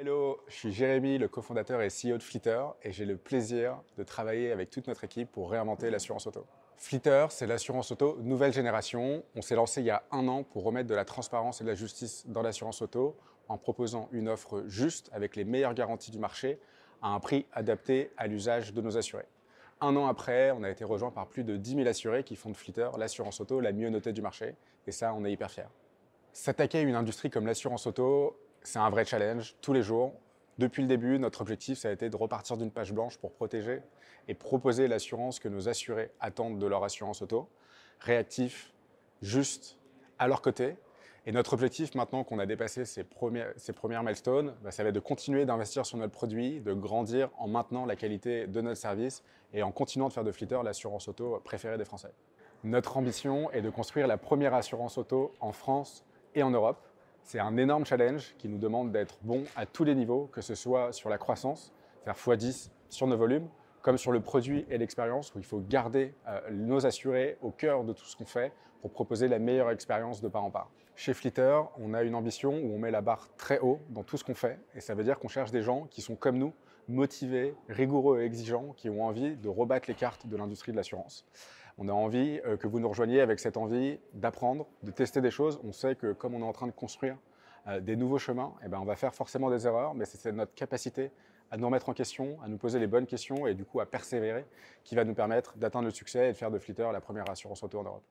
Hello, je suis Jérémy, le cofondateur et CEO de Flitter, et j'ai le plaisir de travailler avec toute notre équipe pour réinventer mhm. l'assurance auto. Flitter, c'est l'assurance auto nouvelle génération. On s'est lancé il y a un an pour remettre de la transparence et de la justice dans l'assurance auto en proposant une offre juste avec les meilleures garanties du marché à un prix adapté à l'usage de nos assurés. Un an après, on a été rejoint par plus de 10 000 assurés qui font de Flitter l'assurance auto la mieux notée du marché, et ça, on est hyper fiers. S'attaquer à une industrie comme l'assurance auto, c'est un vrai challenge tous les jours. Depuis le début, notre objectif, ça a été de repartir d'une page blanche pour protéger et proposer l'assurance que nos assurés attendent de leur assurance auto, réactif, juste, à leur côté. Et notre objectif, maintenant qu'on a dépassé ces premières, milestones, bah, ça va être de continuer d'investir sur notre produit, de grandir en maintenant la qualité de notre service et en continuant de faire de Flitter l'assurance auto préférée des Français. Notre ambition est de construire la première assurance auto en France et en Europe c'est un énorme challenge qui nous demande d'être bon à tous les niveaux, que ce soit sur la croissance, faire x10 sur nos volumes, comme sur le produit et l'expérience, où il faut garder euh, nos assurés au cœur de tout ce qu'on fait pour proposer la meilleure expérience de part en part. Chez Flitter, on a une ambition où on met la barre très haut dans tout ce qu'on fait, et ça veut dire qu'on cherche des gens qui sont comme nous, motivés, rigoureux et exigeants, qui ont envie de rebattre les cartes de l'industrie de l'assurance. On a envie euh, que vous nous rejoigniez avec cette envie d'apprendre, de tester des choses. On sait que comme on est en train de construire euh, des nouveaux chemins, eh ben, on va faire forcément des erreurs, mais c'est notre capacité à nous remettre en question, à nous poser les bonnes questions et du coup à persévérer qui va nous permettre d'atteindre le succès et de faire de Flitter la première assurance auto en Europe.